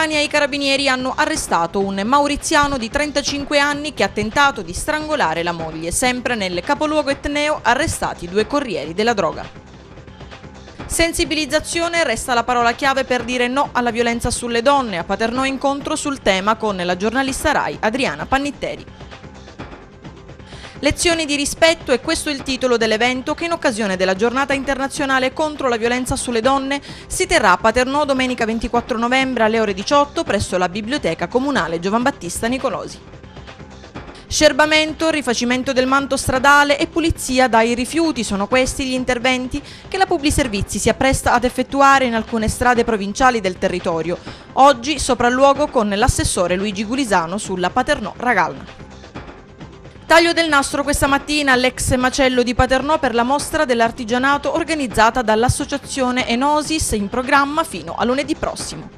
Catania i carabinieri hanno arrestato un mauriziano di 35 anni che ha tentato di strangolare la moglie. Sempre nel capoluogo etneo arrestati due corrieri della droga. Sensibilizzazione resta la parola chiave per dire no alla violenza sulle donne. A Paternò incontro sul tema con la giornalista RAI Adriana Pannitteri. Lezioni di rispetto è questo il titolo dell'evento che in occasione della giornata internazionale contro la violenza sulle donne si terrà a Paternò domenica 24 novembre alle ore 18 presso la Biblioteca Comunale Giovan Battista Nicolosi. Scerbamento, rifacimento del manto stradale e pulizia dai rifiuti sono questi gli interventi che la Publi Servizi si appresta ad effettuare in alcune strade provinciali del territorio. Oggi sopralluogo con l'assessore Luigi Gulisano sulla Paternò Ragalna. Taglio del nastro questa mattina all'ex macello di Paternò per la mostra dell'artigianato organizzata dall'associazione Enosis in programma fino a lunedì prossimo.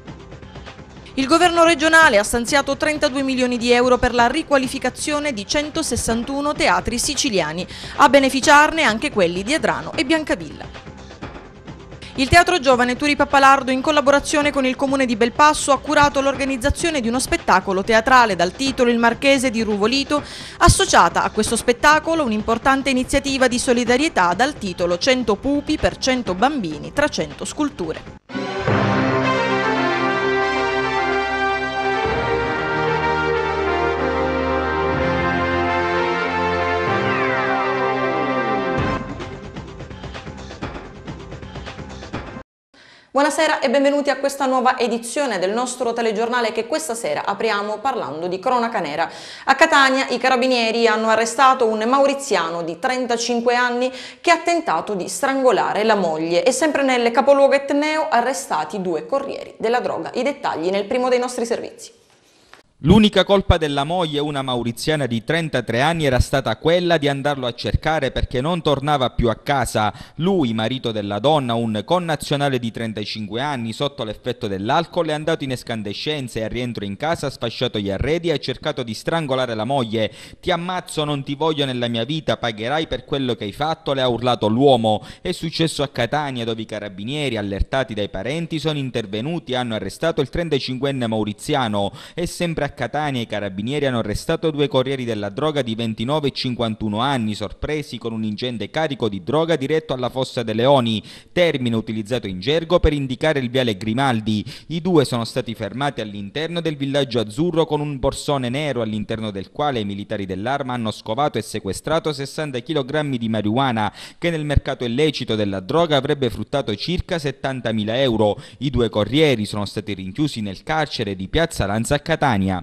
Il governo regionale ha stanziato 32 milioni di euro per la riqualificazione di 161 teatri siciliani, a beneficiarne anche quelli di Edrano e Biancavilla. Il Teatro Giovane Turi Pappalardo in collaborazione con il Comune di Belpasso ha curato l'organizzazione di uno spettacolo teatrale dal titolo Il Marchese di Ruvolito, associata a questo spettacolo un'importante iniziativa di solidarietà dal titolo 100 pupi per 100 bambini, tra 100 sculture. Buonasera e benvenuti a questa nuova edizione del nostro telegiornale che questa sera apriamo parlando di cronaca nera. A Catania i carabinieri hanno arrestato un mauriziano di 35 anni che ha tentato di strangolare la moglie e sempre nel capoluogo etneo arrestati due corrieri della droga. I dettagli nel primo dei nostri servizi. L'unica colpa della moglie, una mauriziana di 33 anni, era stata quella di andarlo a cercare perché non tornava più a casa. Lui, marito della donna, un connazionale di 35 anni, sotto l'effetto dell'alcol, è andato in escandescenza e al rientro in casa ha sfasciato gli arredi e ha cercato di strangolare la moglie. Ti ammazzo, non ti voglio nella mia vita, pagherai per quello che hai fatto, le ha urlato l'uomo. È successo a Catania dove i carabinieri, allertati dai parenti, sono intervenuti e hanno arrestato il 35enne mauriziano. È sempre a Catania i carabinieri hanno arrestato due corrieri della droga di 29 e 51 anni, sorpresi con un ingente carico di droga diretto alla Fossa dei Leoni, termine utilizzato in gergo per indicare il viale Grimaldi. I due sono stati fermati all'interno del villaggio azzurro con un borsone nero all'interno del quale i militari dell'arma hanno scovato e sequestrato 60 kg di marijuana, che nel mercato illecito della droga avrebbe fruttato circa 70.000 euro. I due corrieri sono stati rinchiusi nel carcere di Piazza Lanza a Catania.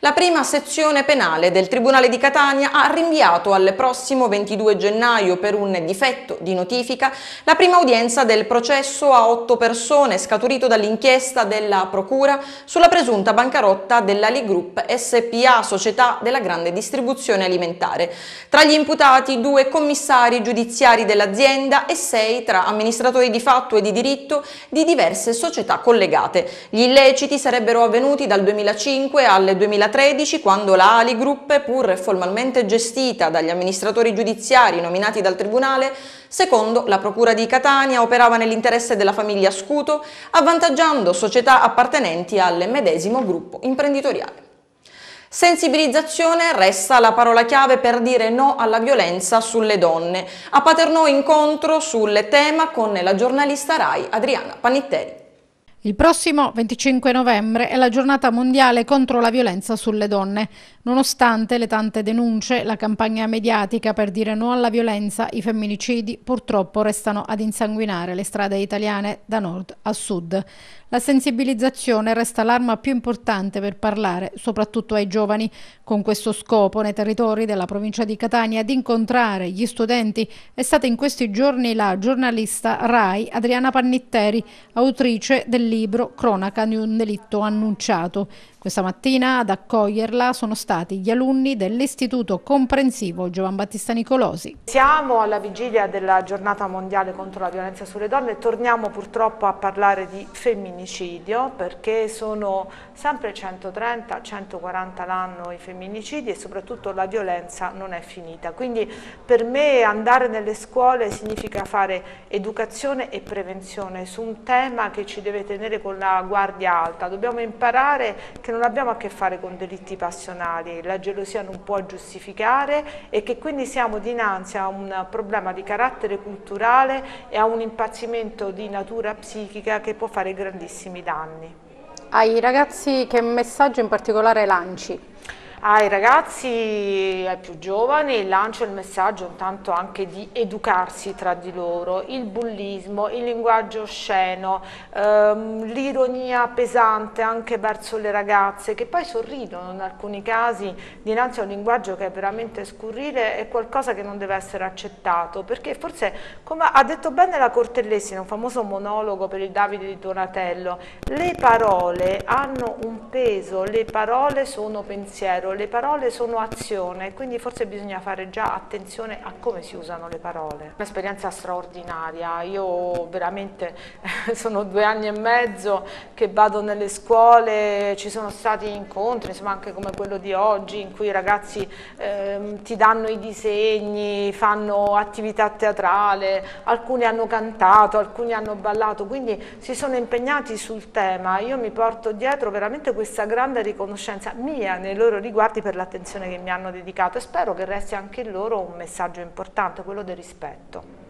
La prima sezione penale del Tribunale di Catania ha rinviato al prossimo 22 gennaio per un difetto di notifica la prima udienza del processo a otto persone scaturito dall'inchiesta della Procura sulla presunta bancarotta dell'Ali Group SPA, società della grande distribuzione alimentare. Tra gli imputati due commissari giudiziari dell'azienda e sei tra amministratori di fatto e di diritto di diverse società collegate. Gli illeciti sarebbero avvenuti dal 2005 al 2013 2013 quando la Ali Group, pur formalmente gestita dagli amministratori giudiziari nominati dal Tribunale, secondo la Procura di Catania operava nell'interesse della famiglia Scuto, avvantaggiando società appartenenti al medesimo gruppo imprenditoriale. Sensibilizzazione resta la parola chiave per dire no alla violenza sulle donne. A Paternò incontro sul tema con la giornalista RAI Adriana Panitteri. Il prossimo 25 novembre è la giornata mondiale contro la violenza sulle donne. Nonostante le tante denunce, la campagna mediatica per dire no alla violenza, i femminicidi purtroppo restano ad insanguinare le strade italiane da nord a sud. La sensibilizzazione resta l'arma più importante per parlare, soprattutto ai giovani. Con questo scopo, nei territori della provincia di Catania, di incontrare gli studenti, è stata in questi giorni la giornalista RAI Adriana Pannitteri, autrice del libro libro Cronaca di un delitto annunciato questa mattina ad accoglierla sono stati gli alunni dell'Istituto Comprensivo Giovan Battista Nicolosi. Siamo alla vigilia della giornata mondiale contro la violenza sulle donne e torniamo purtroppo a parlare di femminicidio perché sono sempre 130-140 l'anno i femminicidi e soprattutto la violenza non è finita. Quindi per me andare nelle scuole significa fare educazione e prevenzione su un tema che ci deve tenere con la guardia alta. Dobbiamo imparare che non non abbiamo a che fare con delitti passionali, la gelosia non può giustificare e che quindi siamo dinanzi a un problema di carattere culturale e a un impazzimento di natura psichica che può fare grandissimi danni. Ai ragazzi che messaggio in particolare lanci? ai ragazzi, ai più giovani, lancio il messaggio intanto anche di educarsi tra di loro, il bullismo, il linguaggio osceno, ehm, l'ironia pesante anche verso le ragazze che poi sorridono in alcuni casi dinanzi a un linguaggio che è veramente scurrile è qualcosa che non deve essere accettato perché forse come ha detto bene la Cortellesi in un famoso monologo per il Davide di Donatello le parole hanno un peso, le parole sono pensiero vero, le parole sono azione, quindi forse bisogna fare già attenzione a come si usano le parole. Un'esperienza straordinaria, io veramente eh, sono due anni e mezzo che vado nelle scuole, ci sono stati incontri, insomma anche come quello di oggi, in cui i ragazzi eh, ti danno i disegni, fanno attività teatrale, alcuni hanno cantato, alcuni hanno ballato, quindi si sono impegnati sul tema. Io mi porto dietro veramente questa grande riconoscenza mia nei loro riguardi guardi per l'attenzione che mi hanno dedicato e spero che resti anche in loro un messaggio importante, quello del rispetto.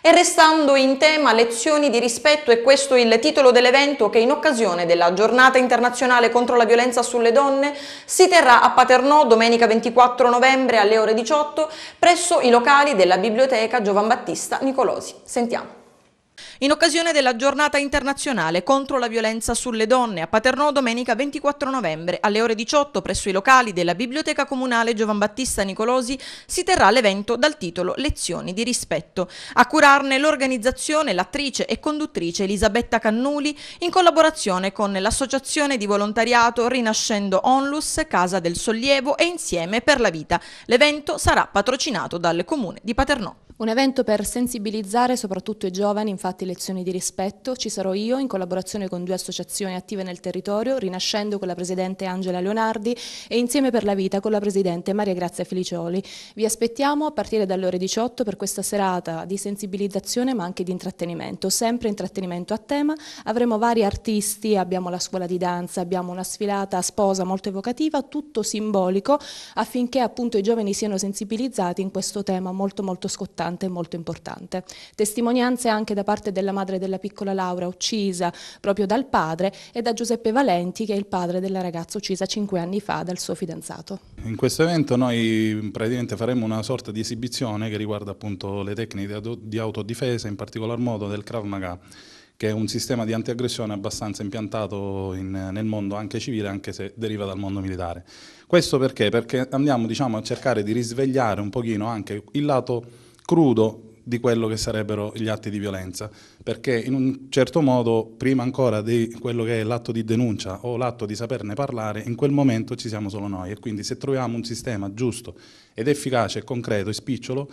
E restando in tema lezioni di rispetto è questo il titolo dell'evento che in occasione della giornata internazionale contro la violenza sulle donne si terrà a Paternò domenica 24 novembre alle ore 18 presso i locali della biblioteca Giovan Battista Nicolosi. Sentiamo. In occasione della giornata internazionale contro la violenza sulle donne a Paternò domenica 24 novembre alle ore 18 presso i locali della Biblioteca Comunale Giovan Battista Nicolosi si terrà l'evento dal titolo Lezioni di rispetto. A curarne l'organizzazione l'attrice e conduttrice Elisabetta Cannuli in collaborazione con l'associazione di volontariato Rinascendo Onlus, Casa del Sollievo e Insieme per la Vita. L'evento sarà patrocinato dal Comune di Paternò. Un evento per sensibilizzare soprattutto i giovani, infatti lezioni di rispetto, ci sarò io in collaborazione con due associazioni attive nel territorio, Rinascendo con la Presidente Angela Leonardi e Insieme per la Vita con la Presidente Maria Grazia Felicioli. Vi aspettiamo a partire dalle ore 18 per questa serata di sensibilizzazione ma anche di intrattenimento, sempre intrattenimento a tema, avremo vari artisti, abbiamo la scuola di danza, abbiamo una sfilata sposa molto evocativa, tutto simbolico affinché appunto i giovani siano sensibilizzati in questo tema molto molto scottato importante e molto importante. Testimonianze anche da parte della madre della piccola Laura uccisa proprio dal padre e da Giuseppe Valenti che è il padre della ragazza uccisa cinque anni fa dal suo fidanzato. In questo evento noi praticamente faremo una sorta di esibizione che riguarda appunto le tecniche di autodifesa, in particolar modo del Krav Maga che è un sistema di antiaggressione abbastanza impiantato in, nel mondo anche civile, anche se deriva dal mondo militare. Questo perché? Perché andiamo diciamo, a cercare di risvegliare un pochino anche il lato crudo di quello che sarebbero gli atti di violenza, perché in un certo modo, prima ancora di quello che è l'atto di denuncia o l'atto di saperne parlare, in quel momento ci siamo solo noi e quindi se troviamo un sistema giusto ed efficace, concreto e spicciolo,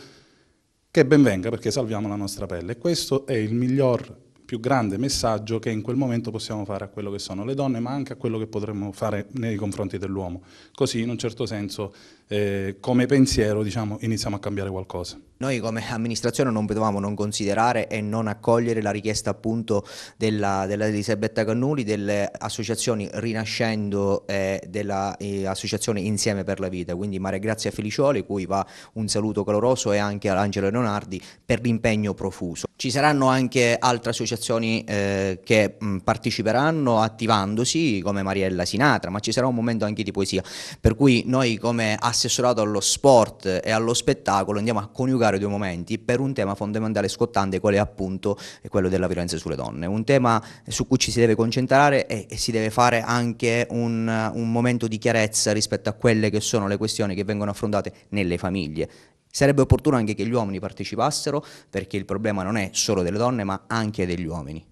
che ben venga perché salviamo la nostra pelle. Questo è il miglior più grande messaggio che in quel momento possiamo fare a quello che sono le donne, ma anche a quello che potremmo fare nei confronti dell'uomo. Così, in un certo senso, eh, come pensiero, diciamo, iniziamo a cambiare qualcosa. Noi come amministrazione non potevamo non considerare e non accogliere la richiesta appunto della, della Elisabetta Cannuli, delle associazioni Rinascendo e eh, dell'associazione eh, Insieme per la Vita, quindi Mare Grazia Felicioli, cui va un saluto caloroso e anche ad Angelo Leonardi per l'impegno profuso. Ci saranno anche altre associazioni associazioni eh, che mh, mm, parteciperanno attivandosi come Mariella Sinatra, ma ci sarà un momento anche di poesia, per cui noi come assessorato allo sport e allo spettacolo andiamo a coniugare due momenti per un tema fondamentale e scottante quale appunto quello della violenza sulle donne, un tema su cui ci si deve concentrare e, e si deve fare anche un, un momento di chiarezza rispetto a quelle che sono le questioni che vengono affrontate nelle famiglie Sarebbe opportuno anche che gli uomini partecipassero perché il problema non è solo delle donne ma anche degli uomini.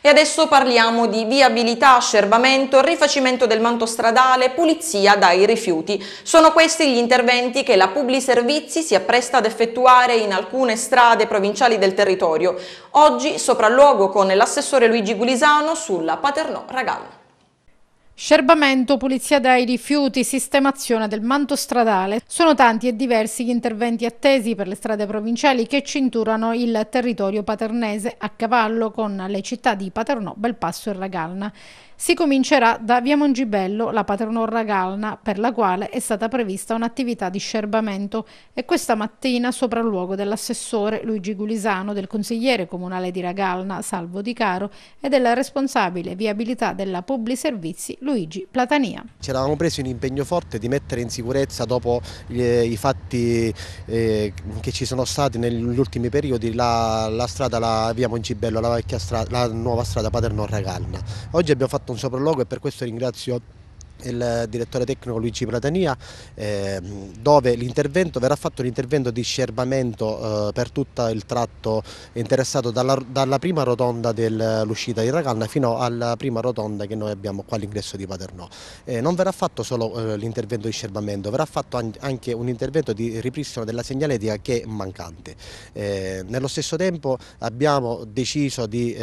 E adesso parliamo di viabilità, ascerbamento, rifacimento del manto stradale, pulizia dai rifiuti. Sono questi gli interventi che la Publi Servizi si appresta ad effettuare in alcune strade provinciali del territorio. Oggi sopralluogo con l'assessore Luigi Gulisano sulla Paternò Ragal. Scerbamento, pulizia dai rifiuti, sistemazione del manto stradale. Sono tanti e diversi gli interventi attesi per le strade provinciali che cinturano il territorio paternese a cavallo con le città di Paternò, Belpasso e Ragalna. Si comincerà da Via Mongibello, la Paternò-Ragalna, per la quale è stata prevista un'attività di scerbamento e questa mattina sopra il luogo dell'assessore Luigi Gulisano, del consigliere comunale di Ragalna, Salvo Di Caro, e della responsabile viabilità della Publi Servizi, Luigi Platania. Ci eravamo presi un impegno forte di mettere in sicurezza dopo eh, i fatti eh, che ci sono stati negli ultimi periodi la, la strada, la via Moncibello, la, strada, la nuova strada Paternò-Raganna. Oggi abbiamo fatto un sopralluogo e per questo ringrazio il direttore tecnico Luigi Platania ehm, dove l'intervento verrà fatto l'intervento di scerbamento eh, per tutto il tratto interessato dalla, dalla prima rotonda dell'uscita di Raganna fino alla prima rotonda che noi abbiamo qua all'ingresso di Paternò. Eh, non verrà fatto solo eh, l'intervento di scerbamento, verrà fatto anche un intervento di ripristino della segnaletica che è mancante. nello stesso tempo abbiamo deciso di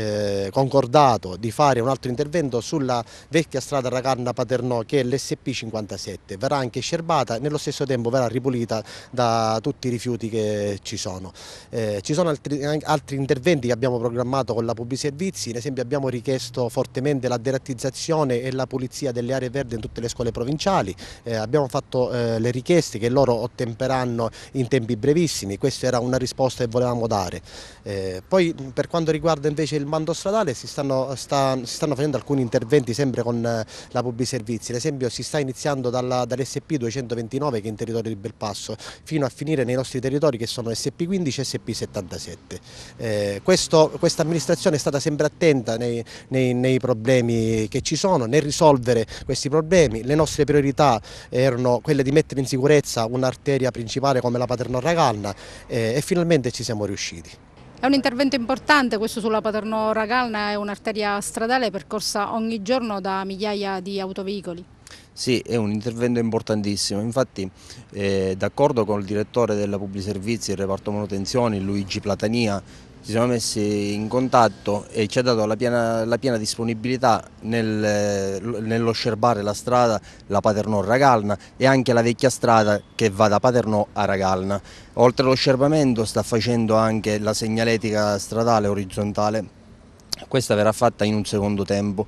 concordato di fare un altro intervento sulla vecchia strada Raganna-Paternò che è l'SP57, verrà anche scerbata e nello stesso tempo verrà ripulita da tutti i rifiuti che ci sono. Eh, ci sono altri, altri, interventi che abbiamo programmato con la Publiservizi, ad esempio abbiamo richiesto fortemente la derattizzazione e la pulizia delle aree verdi in tutte le scuole provinciali, eh, abbiamo fatto eh, le richieste che loro ottemperanno in tempi brevissimi, questa era una risposta che volevamo dare. Eh, poi per quanto riguarda invece il mando stradale si stanno, sta, si stanno facendo alcuni interventi sempre con eh, la Publiservizi, ad esempio si sta iniziando dall'SP 229 che è in territorio di Belpasso, fino a finire nei nostri territori che sono SP15 e SP77. Eh, questa amministrazione è stata sempre attenta nei, nei, nei, problemi che ci sono, nel risolvere questi problemi. Le nostre priorità erano quelle di mettere in sicurezza un'arteria principale come la Paterno Raganna eh, e finalmente ci siamo riusciti. È un intervento importante questo sulla Paterno Ragalna, è un'arteria stradale percorsa ogni giorno da migliaia di autoveicoli. Sì, è un intervento importantissimo, infatti eh, d'accordo con il direttore della Pubblica Servizi e Reparto Manutenzioni, Luigi Platania, ci siamo messi in contatto e ci ha dato la piena, la piena disponibilità nel, scerbare la strada, la Paternò-Ragalna e anche la vecchia strada che va da Paternò a Ragalna. Oltre allo scerbamento sta facendo anche la segnaletica stradale orizzontale, questa verrà fatta in un secondo tempo.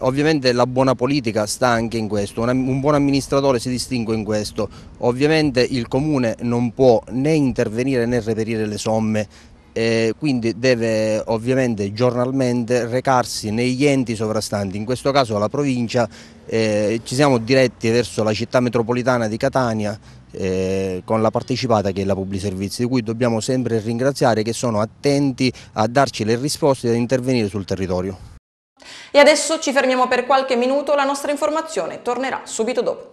Ovviamente la buona politica sta anche in questo, un buon amministratore si distingue in questo. Ovviamente il comune non può né intervenire né reperire le somme eh, quindi deve ovviamente giornalmente recarsi negli enti sovrastanti, in questo caso la provincia, eh, ci siamo diretti verso la città metropolitana di Catania eh, con la partecipata che è la Publi Servizi, di cui dobbiamo sempre ringraziare che sono attenti a darci le risposte e ad intervenire sul territorio. E adesso ci fermiamo per qualche minuto, la nostra informazione tornerà subito dopo.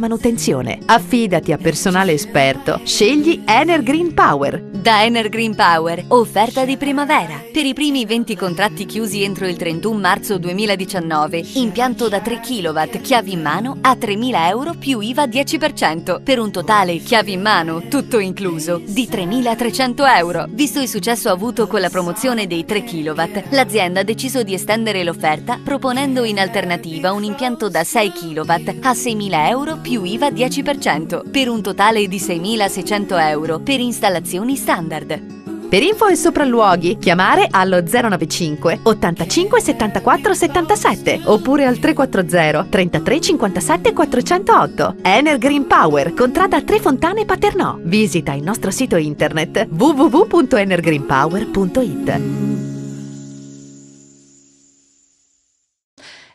manutenzione. Affidati a personale esperto. Scegli Energreen Power. Da Energreen Power, offerta di primavera. Per i primi 20 contratti chiusi entro il 31 marzo 2019, impianto da 3 kW, chiavi in mano, a 3.000 euro più IVA 10%, per un totale chiavi in mano, tutto incluso, di 3.300 euro. Visto il successo avuto con la promozione dei 3 kW, l'azienda ha deciso di estendere l'offerta proponendo in alternativa un impianto da 6 kW a 6.000 euro più più IVA 10%, per un totale di 6.600 euro per installazioni standard. Per info e sopralluoghi, chiamare allo 095 85 74 77 oppure al 340 33 57 408. Ener Green Power, contrada a Tre Fontane Paternò. Visita il nostro sito internet www.energreenpower.it.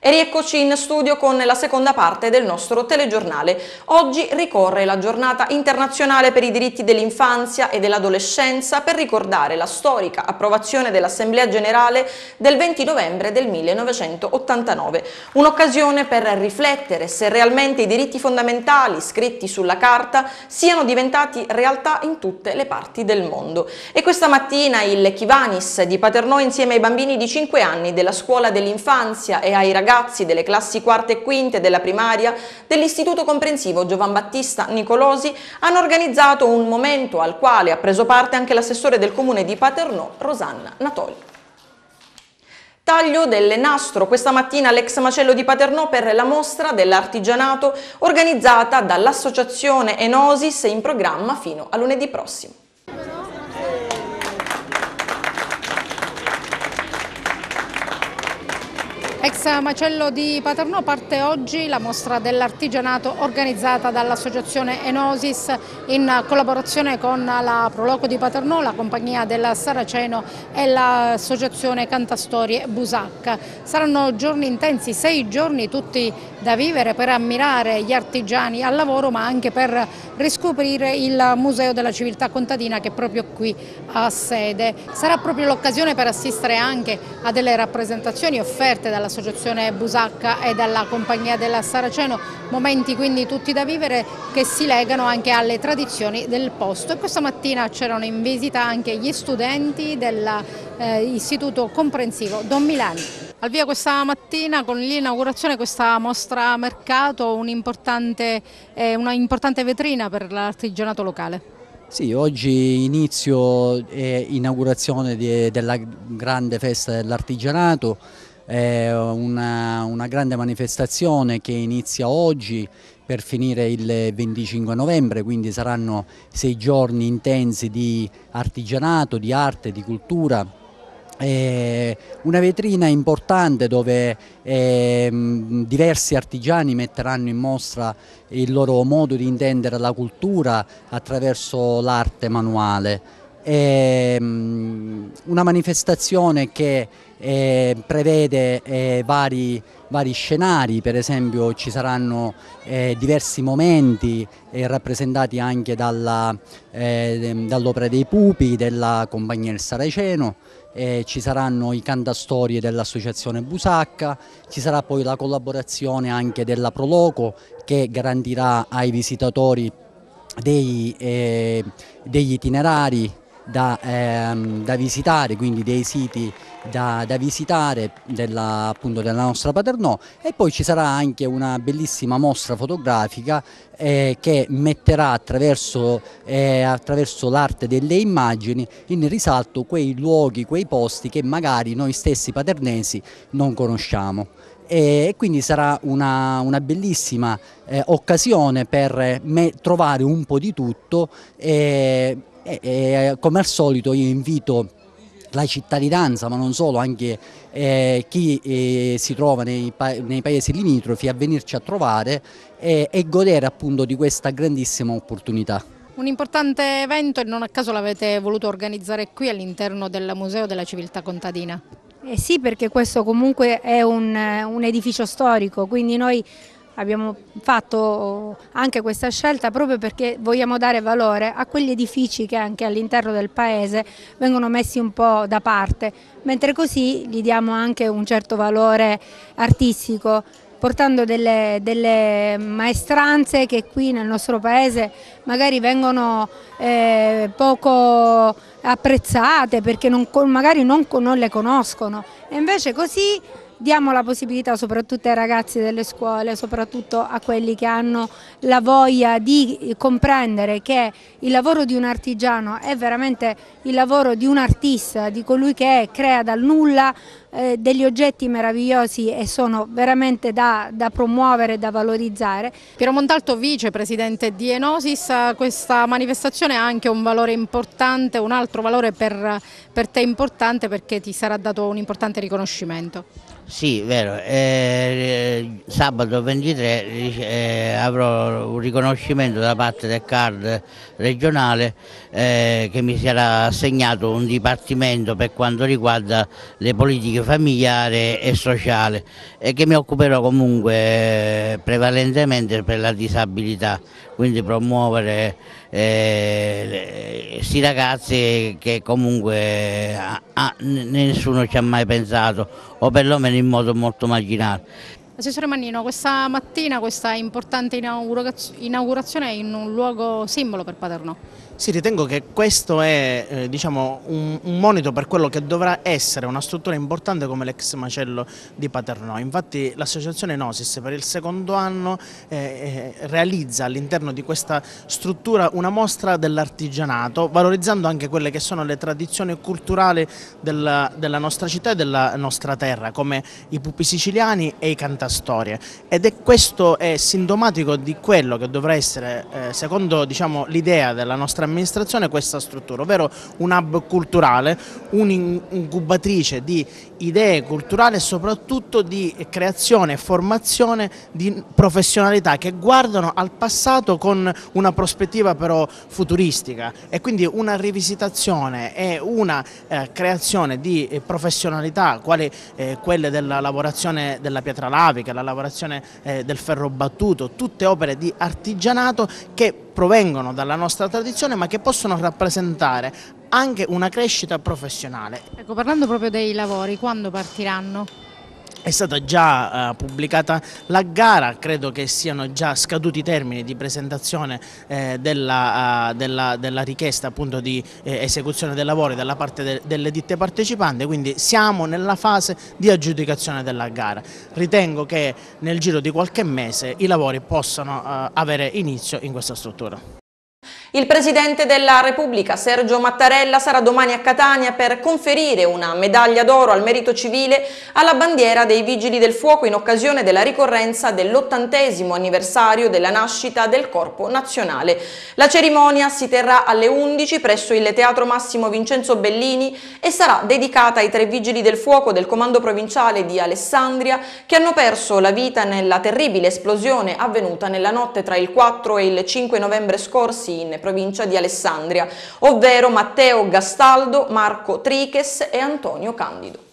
E rieccoci in studio con la seconda parte del nostro telegiornale. Oggi ricorre la giornata internazionale per i diritti dell'infanzia e dell'adolescenza per ricordare la storica approvazione dell'Assemblea Generale del 20 novembre del 1989. Un'occasione per riflettere se realmente i diritti fondamentali scritti sulla carta siano diventati realtà in tutte le parti del mondo. E questa mattina il Chivanis di Paternò insieme ai bambini di 5 anni della scuola dell'infanzia e ai ragazzi ragazzi delle classi quarte e quinte della primaria dell'Istituto Comprensivo Giovan Battista Nicolosi hanno organizzato un momento al quale ha preso parte anche l'assessore del comune di Paternò, Rosanna Natoli. Taglio del nastro questa mattina all'ex macello di Paternò per la mostra dell'artigianato organizzata dall'associazione Enosis in programma fino a lunedì prossimo. Ex macello di Paternò parte oggi la mostra dell'artigianato organizzata dall'associazione Enosis in collaborazione con la Proloco di Paternò, la compagnia del Saraceno e l'associazione Cantastorie Busac. Saranno giorni intensi, sei giorni tutti da vivere per ammirare gli artigiani al lavoro ma anche per riscoprire il Museo della Civiltà Contadina che proprio qui ha sede. Sarà proprio l'occasione per assistere anche a delle rappresentazioni offerte dall'associazione dall'associazione Busacca e dalla compagnia della Saraceno, momenti quindi tutti da vivere che si legano anche alle tradizioni del posto e questa mattina c'erano in visita anche gli studenti dell'Istituto eh, Comprensivo Don Milani. Al via questa mattina con l'inaugurazione questa mostra mercato, un'importante eh, una importante vetrina per l'artigianato locale. Sì, oggi inizio e eh, inaugurazione di, della grande festa dell'artigianato è una, una grande manifestazione che inizia oggi per finire il 25 novembre, quindi saranno sei giorni intensi di artigianato, di arte, di cultura una vetrina importante dove ehm, diversi artigiani metteranno in mostra il loro modo di intendere la cultura attraverso l'arte manuale. Ehm, una manifestazione che eh, prevede eh, vari, vari, scenari, per esempio ci saranno eh, diversi momenti eh, rappresentati anche eh, dall'opera dei pupi, della compagnia del Saraceno, eh, ci saranno i cantastorie dell'associazione Busacca, ci sarà poi la collaborazione anche della Proloco che garantirà ai visitatori dei, degli itinerari da, ehm, da visitare, quindi dei siti da, da visitare della, appunto della nostra Paternò e poi ci sarà anche una bellissima mostra fotografica eh, che metterà attraverso, eh, attraverso l'arte delle immagini in risalto quei luoghi, quei posti che magari noi stessi paternesi non conosciamo e quindi sarà una, una bellissima eh, occasione per eh, me, trovare un po' di tutto eh, e, e, come al solito io invito la cittadinanza, ma non solo, anche eh, chi eh, si trova nei, pa nei, paesi limitrofi a venirci a trovare eh, e godere appunto di questa grandissima opportunità. Un importante evento e non a caso l'avete voluto organizzare qui all'interno del Museo della Civiltà Contadina. Eh sì, perché questo comunque è un, un edificio storico, quindi noi Abbiamo fatto anche questa scelta proprio perché vogliamo dare valore a quegli edifici che anche all'interno del paese vengono messi un po' da parte, mentre così gli diamo anche un certo valore artistico portando delle, delle, maestranze che qui nel nostro paese magari vengono eh, poco apprezzate perché non, magari non, non le conoscono e invece così diamo la possibilità soprattutto ai ragazzi delle scuole, soprattutto a quelli che hanno la voglia di comprendere che il lavoro di un artigiano è veramente il lavoro di un artista, di colui che crea dal nulla eh, degli oggetti meravigliosi e sono veramente da, da promuovere, da valorizzare. Piero Montalto, vicepresidente di Enosis, questa manifestazione ha anche un valore importante, un altro valore per, per te importante perché ti sarà dato un importante riconoscimento. Sì, vero. Eh, sabato 23 eh, avrò un riconoscimento da parte del CARD regionale eh, che mi sarà assegnato un dipartimento per quanto riguarda le politiche familiare e sociale e che mi occuperò comunque eh, prevalentemente per la disabilità, quindi promuovere questi eh, ragazzi che comunque ah, nessuno ci ha mai pensato o perlomeno in modo molto marginale. Assessore Mannino, questa mattina questa importante inaugurazione è in un luogo simbolo per Paternò. Sì, ritengo che questo è eh, diciamo, un, un, monito per quello che dovrà essere una struttura importante come l'ex macello di Paternò. Infatti l'associazione Nosis per il secondo anno eh, eh, realizza all'interno di questa struttura una mostra dell'artigianato, valorizzando anche quelle che sono le tradizioni culturali della, della, nostra città e della nostra terra, come i pupi siciliani e i cantastorie. Ed è questo è sintomatico di quello che dovrà essere, eh, secondo diciamo, l'idea della nostra amministrazione questa struttura, ovvero un hub culturale, un'incubatrice di idee culturali e soprattutto di creazione e formazione di professionalità che guardano al passato con una prospettiva però futuristica e quindi una rivisitazione e una eh, creazione di eh, professionalità quali eh, quelle della lavorazione della pietra lavica, la lavorazione eh, del ferro battuto, tutte opere di artigianato che provengono dalla nostra tradizione ma che possono rappresentare anche una crescita professionale. Ecco, parlando proprio dei lavori, quando partiranno? È stata già eh, pubblicata la gara, credo che siano già scaduti i termini di presentazione eh, della, eh, della, della, richiesta appunto, di eh, esecuzione dei lavori da parte de, delle ditte partecipanti, quindi siamo nella fase di aggiudicazione della gara. Ritengo che nel giro di qualche mese i lavori possano eh, avere inizio in questa struttura. Il Presidente della Repubblica, Sergio Mattarella, sarà domani a Catania per conferire una medaglia d'oro al merito civile alla bandiera dei Vigili del Fuoco in occasione della ricorrenza dell'ottantesimo anniversario della nascita del Corpo Nazionale. La cerimonia si terrà alle 11 presso il Teatro Massimo Vincenzo Bellini e sarà dedicata ai tre Vigili del Fuoco del Comando Provinciale di Alessandria che hanno perso la vita nella terribile esplosione avvenuta nella notte tra il 4 e il 5 novembre scorsi in Cesena, provincia di Alessandria, ovvero Matteo Gastaldo, Marco Triches e Antonio Candido.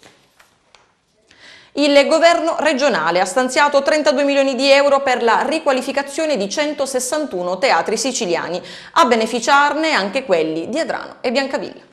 Il governo regionale ha stanziato 32 milioni di euro per la riqualificazione di 161 teatri siciliani, a beneficiarne anche quelli di Adrano e Biancavilla.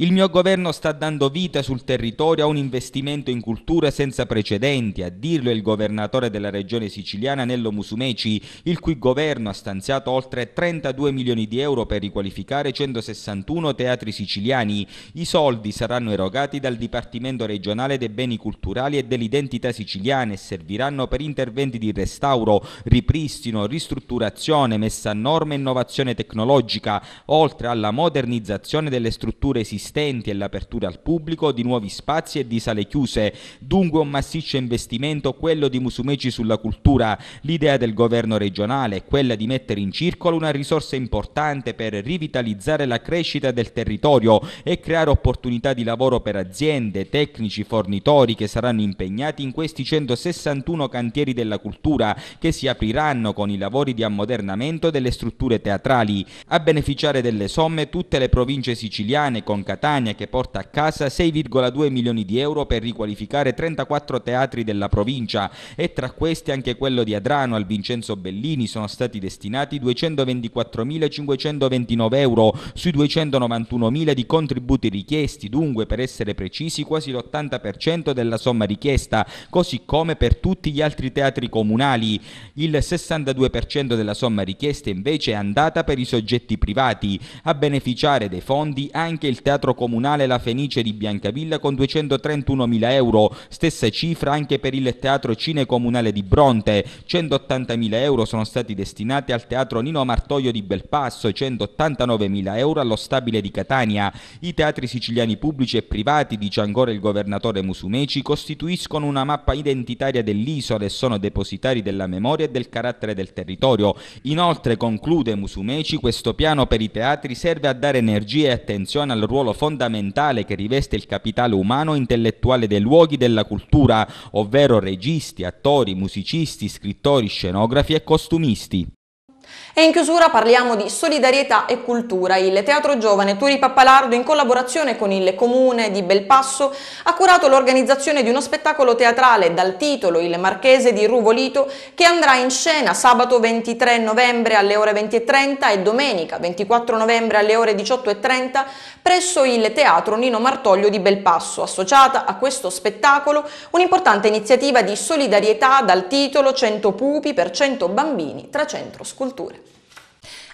Il mio governo sta dando vita sul territorio a un investimento in cultura senza precedenti, a dirlo il governatore della regione siciliana Nello Musumeci, il cui governo ha stanziato oltre 32 milioni di euro per riqualificare 161 teatri siciliani. I soldi saranno erogati dal Dipartimento regionale dei beni culturali e dell'identità siciliana e serviranno per interventi di restauro, ripristino, ristrutturazione, messa a norma e innovazione tecnologica, oltre alla modernizzazione delle strutture esistenti esistenti e l'apertura al pubblico di nuovi spazi e di sale chiuse. Dunque un massiccio investimento, quello di Musumeci sulla cultura. L'idea del governo regionale è quella di mettere in circolo una risorsa importante per rivitalizzare la crescita del territorio e creare opportunità di lavoro per aziende, tecnici, fornitori che saranno impegnati in questi 161 cantieri della cultura che si apriranno con i lavori di ammodernamento delle strutture teatrali. A beneficiare delle somme tutte le province siciliane con categorie Catania che porta a casa 6,2 milioni di euro per riqualificare 34 teatri della provincia e tra questi anche quello di Adrano al Vincenzo Bellini sono stati destinati 224.529 euro sui 291.000 di contributi richiesti, dunque per essere precisi quasi l'80% della somma richiesta, così come per tutti gli altri teatri comunali. Il 62% della somma richiesta invece è andata per i soggetti privati. A beneficiare dei fondi anche il Teatro Teatro Comunale La Fenice di Biancavilla con 231.000 euro, stessa cifra anche per il Teatro Cine Comunale di Bronte, 180.000 euro sono stati destinati al Teatro Nino Martoglio di Belpasso, 189.000 euro allo Stabile di Catania. I teatri siciliani pubblici e privati, dice ancora il governatore Musumeci, costituiscono una mappa identitaria dell'isola e sono depositari della memoria e del carattere del territorio. Inoltre, conclude Musumeci, questo piano per i teatri serve a dare energia e attenzione al ruolo fondamentale che riveste il capitale umano e intellettuale dei luoghi della cultura, ovvero registi, attori, musicisti, scrittori, scenografi e costumisti. E in chiusura parliamo di solidarietà e cultura. Il Teatro Giovane Turi Pappalardo, in collaborazione con il Comune di Belpasso, ha curato l'organizzazione di uno spettacolo teatrale dal titolo Il Marchese di Ruvolito, che andrà in scena sabato 23 novembre alle ore 20.30 e domenica 24 novembre alle ore 18.30 presso il Teatro Nino Martoglio di Belpasso. Associata a questo spettacolo un'importante iniziativa di solidarietà dal titolo 100 pupi per 100 bambini tra centro sculture.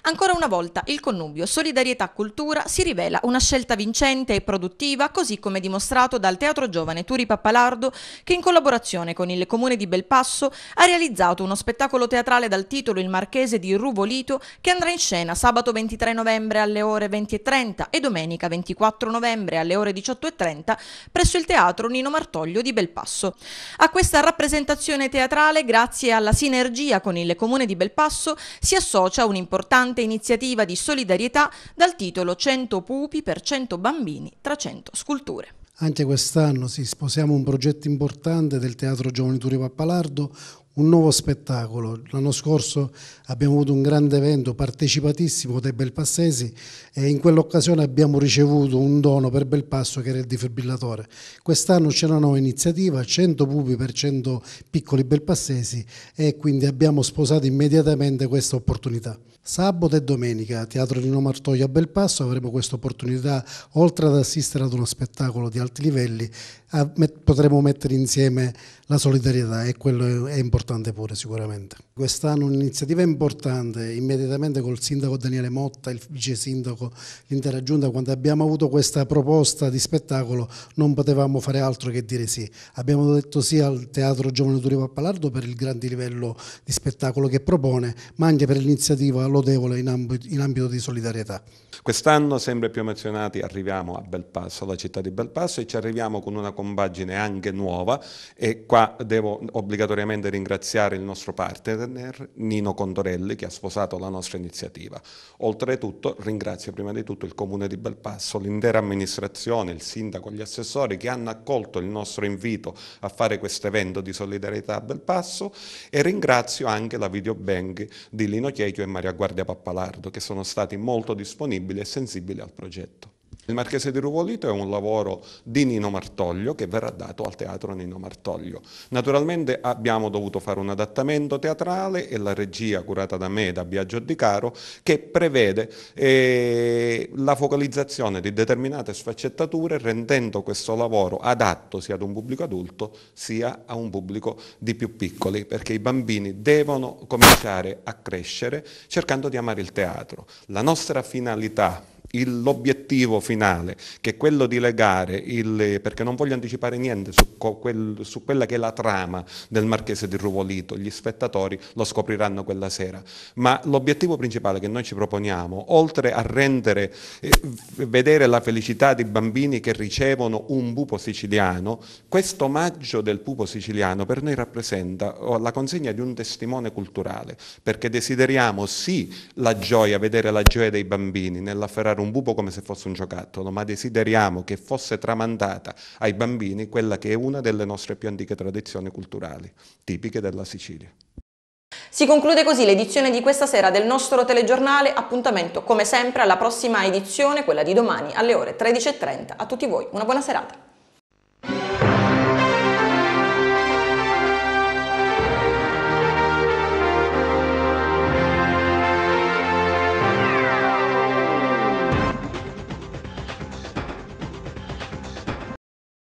Ancora una volta il connubio solidarietà-cultura si rivela una scelta vincente e produttiva, così come dimostrato dal Teatro Giovane Turi Pappalardo, che in collaborazione con il Comune di Belpasso ha realizzato uno spettacolo teatrale dal titolo Il Marchese di Ruvolito, che andrà in scena sabato 23 novembre alle ore 20.30 e domenica 24 novembre alle ore 18.30 presso il Teatro Nino Martoglio di Belpasso. A questa rappresentazione teatrale, grazie alla sinergia con il Comune di Belpasso, si associa un importante importante iniziativa di solidarietà dal titolo 100 pupi per 100 bambini tra 100 sculture. Anche quest'anno si sì, sposiamo un progetto importante del Teatro Giovani Turi Pappalardo un nuovo spettacolo. L'anno scorso abbiamo avuto un grande evento partecipatissimo dei Belpassesi e in quell'occasione abbiamo ricevuto un dono per Belpasso che era il difibrillatore. Quest'anno c'è una nuova iniziativa, 100 pupi per 100 piccoli belpassesi e quindi abbiamo sposato immediatamente questa opportunità. Sabato e domenica, Teatro Rino Martoglio a Belpasso, avremo questa opportunità, oltre ad assistere ad uno spettacolo di alti livelli, potremo mettere insieme la solidarietà e quello è importante pure sicuramente. Quest'anno un'iniziativa importante, immediatamente col sindaco Daniele Motta, il vice sindaco, l'intera giunta, quando abbiamo avuto questa proposta di spettacolo non potevamo fare altro che dire sì. Abbiamo detto sì al Teatro Giovane Turi Pappalardo per il grande livello di spettacolo che propone, ma anche per l'iniziativa lodevole in ambito, in ambito di solidarietà. Quest'anno, sempre più emozionati, arriviamo a Belpasso, alla città di Belpasso e ci arriviamo con una compagine anche nuova e Qua devo obbligatoriamente ringraziare il nostro partner Nino Condorelli che ha sposato la nostra iniziativa. Oltretutto ringrazio prima di tutto il Comune di Belpasso, l'intera amministrazione, il sindaco, gli assessori che hanno accolto il nostro invito a fare questo evento di solidarietà a Belpasso e ringrazio anche la videobank di Lino Chiechio e Maria Guardia Pappalardo che sono stati molto disponibili e sensibili al progetto. Il Marchese di Ruvolito è un lavoro di Nino Martoglio che verrà dato al teatro Nino Martoglio. Naturalmente abbiamo dovuto fare un adattamento teatrale e la regia curata da me e da Biagio Di Caro che prevede eh, la focalizzazione di determinate sfaccettature rendendo questo lavoro adatto sia ad un pubblico adulto sia a un pubblico di più piccoli perché i bambini devono cominciare a crescere cercando di amare il teatro. La nostra finalità l'obiettivo finale, che è quello di legare, il, perché non voglio anticipare niente su, quel, su, quella che è la trama del Marchese di Ruvolito, gli spettatori lo scopriranno quella sera, ma l'obiettivo principale che noi ci proponiamo, oltre a rendere, eh, vedere la felicità dei bambini che ricevono un pupo siciliano, questo omaggio del pupo siciliano per noi rappresenta la consegna di un testimone culturale, perché desideriamo sì la gioia, vedere la gioia dei bambini nell'afferrare un un buco come se fosse un giocattolo, ma desideriamo che fosse tramandata ai bambini quella che è una delle nostre più antiche tradizioni culturali, tipiche della Sicilia. Si conclude così l'edizione di questa sera del nostro telegiornale, appuntamento come sempre alla prossima edizione, quella di domani alle ore 13.30. A tutti voi una buona serata.